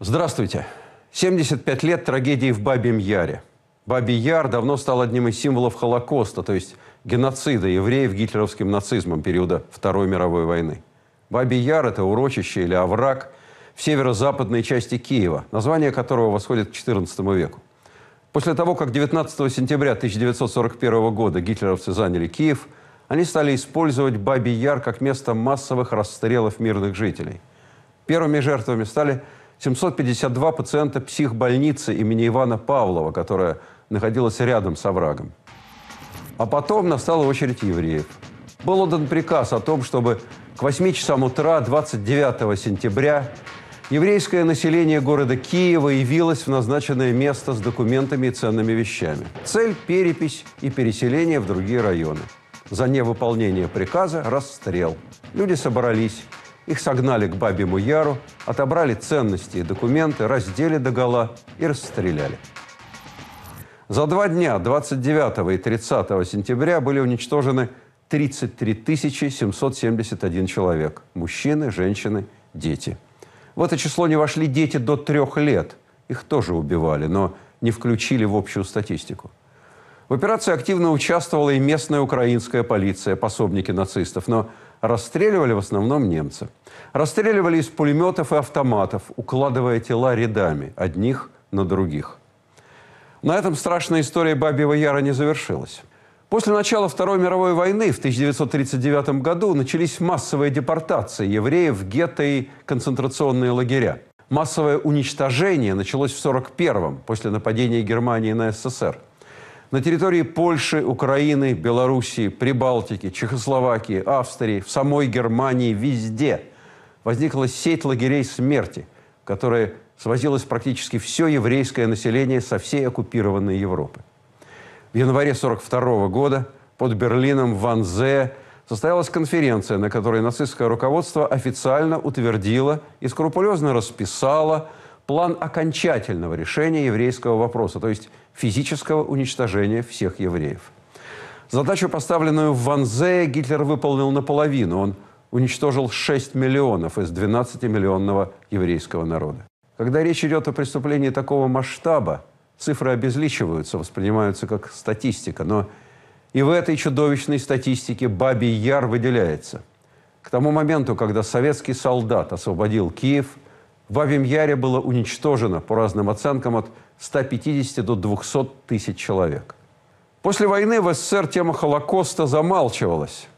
Здравствуйте. 75 лет трагедии в Бабьем Яре. Бабий Яр давно стал одним из символов Холокоста, то есть геноцида евреев гитлеровским нацизмом периода Второй мировой войны. Бабий Яр – это урочище или овраг в северо-западной части Киева, название которого восходит к XIV веку. После того, как 19 сентября 1941 года гитлеровцы заняли Киев, они стали использовать Бабий Яр как место массовых расстрелов мирных жителей. Первыми жертвами стали – 752 пациента психбольницы имени Ивана Павлова, которая находилась рядом с оврагом. А потом настала очередь евреев. Был отдан приказ о том, чтобы к 8 часам утра 29 сентября еврейское население города Киева явилось в назначенное место с документами и ценными вещами. Цель – перепись и переселение в другие районы. За невыполнение приказа – расстрел. Люди собрались, их согнали к Бабе Муяру, отобрали ценности и документы, раздели догола и расстреляли. За два дня, 29 и 30 сентября, были уничтожены 33 771 человек. Мужчины, женщины, дети. В это число не вошли дети до трех лет. Их тоже убивали, но не включили в общую статистику. В операции активно участвовала и местная украинская полиция, пособники нацистов. Но расстреливали в основном немцы. Расстреливали из пулеметов и автоматов, укладывая тела рядами, одних на других. На этом страшная история Бабьего Яра не завершилась. После начала Второй мировой войны в 1939 году начались массовые депортации евреев в гетто и концентрационные лагеря. Массовое уничтожение началось в 1941-м, после нападения Германии на СССР. На территории Польши, Украины, Белоруссии, Прибалтики, Чехословакии, Австрии, в самой Германии, везде возникла сеть лагерей смерти, которая свозилась практически все еврейское население со всей оккупированной Европы. В январе 1942 года под Берлином в Анзе состоялась конференция, на которой нацистское руководство официально утвердило и скрупулезно расписало – план окончательного решения еврейского вопроса, то есть физического уничтожения всех евреев. Задачу, поставленную в Ванзее, Гитлер выполнил наполовину. Он уничтожил 6 миллионов из 12-миллионного еврейского народа. Когда речь идет о преступлении такого масштаба, цифры обезличиваются, воспринимаются как статистика. Но и в этой чудовищной статистике Бабий Яр выделяется. К тому моменту, когда советский солдат освободил Киев – в Авимьяре было уничтожено, по разным оценкам, от 150 до 200 тысяч человек. После войны в СССР тема Холокоста замалчивалась.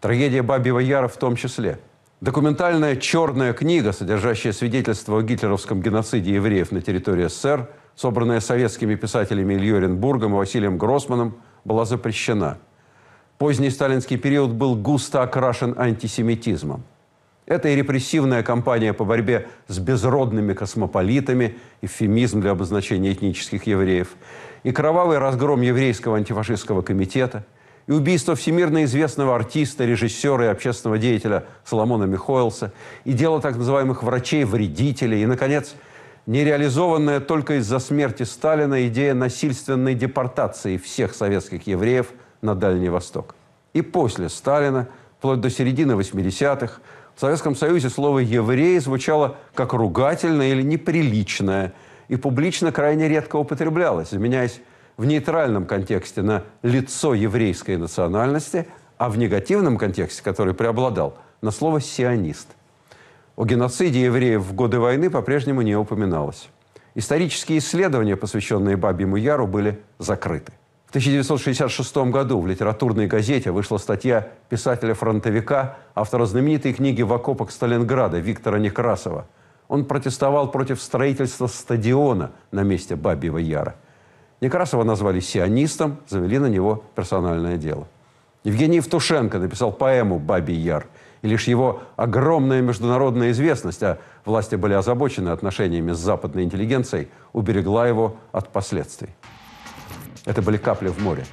Трагедия Бабьего Яра в том числе. Документальная черная книга, содержащая свидетельство о гитлеровском геноциде евреев на территории СССР, собранная советскими писателями Ильей Оренбургом и Василием Гроссманом, была запрещена. Поздний сталинский период был густо окрашен антисемитизмом – это и репрессивная кампания по борьбе с безродными космополитами, эвфемизм для обозначения этнических евреев, и кровавый разгром еврейского антифашистского комитета, и убийство всемирно известного артиста, режиссера и общественного деятеля Соломона Михоэлса, и дело так называемых врачей-вредителей, и, наконец, нереализованная только из-за смерти Сталина идея насильственной депортации всех советских евреев на Дальний Восток. И после Сталина – вплоть до середины 80-х, в Советском Союзе слово «еврей» звучало как ругательное или неприличное и публично крайне редко употреблялось, заменяясь в нейтральном контексте на «лицо еврейской национальности», а в негативном контексте, который преобладал, на слово «сионист». О геноциде евреев в годы войны по-прежнему не упоминалось. Исторические исследования, посвященные Бабе Муяру, были закрыты. 1966 году в литературной газете вышла статья писателя-фронтовика, автора знаменитой книги «В окопах Сталинграда» Виктора Некрасова. Он протестовал против строительства стадиона на месте Бабьего Яра. Некрасова назвали сионистом, завели на него персональное дело. Евгений Евтушенко написал поэму «Бабий Яр», и лишь его огромная международная известность, а власти были озабочены отношениями с западной интеллигенцией, уберегла его от последствий. Это были капли в море.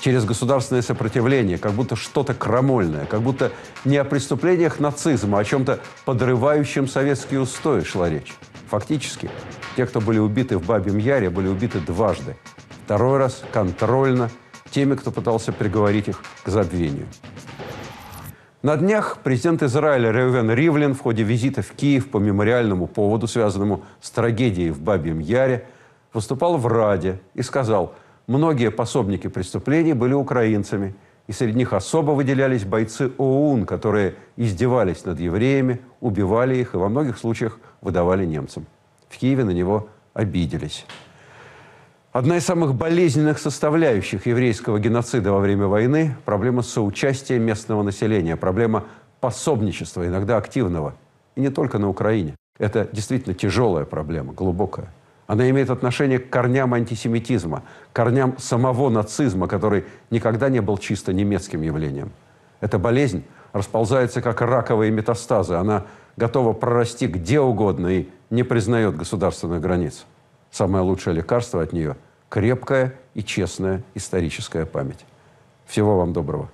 Через государственное сопротивление, как будто что-то крамольное, как будто не о преступлениях нацизма, а о чем-то подрывающем советские устои шла речь. Фактически, те, кто были убиты в Бабьем Яре, были убиты дважды. Второй раз контрольно теми, кто пытался приговорить их к забвению. На днях президент Израиля Ревен Ривлин в ходе визита в Киев по мемориальному поводу, связанному с трагедией в Бабьем Яре, выступал в Раде и сказал – Многие пособники преступлений были украинцами, и среди них особо выделялись бойцы ОУН, которые издевались над евреями, убивали их и во многих случаях выдавали немцам. В Киеве на него обиделись. Одна из самых болезненных составляющих еврейского геноцида во время войны – проблема соучастия местного населения, проблема пособничества, иногда активного, и не только на Украине. Это действительно тяжелая проблема, глубокая. Она имеет отношение к корням антисемитизма, корням самого нацизма, который никогда не был чисто немецким явлением. Эта болезнь расползается как раковые метастазы. Она готова прорасти где угодно и не признает государственных границ. Самое лучшее лекарство от нее – крепкая и честная историческая память. Всего вам доброго.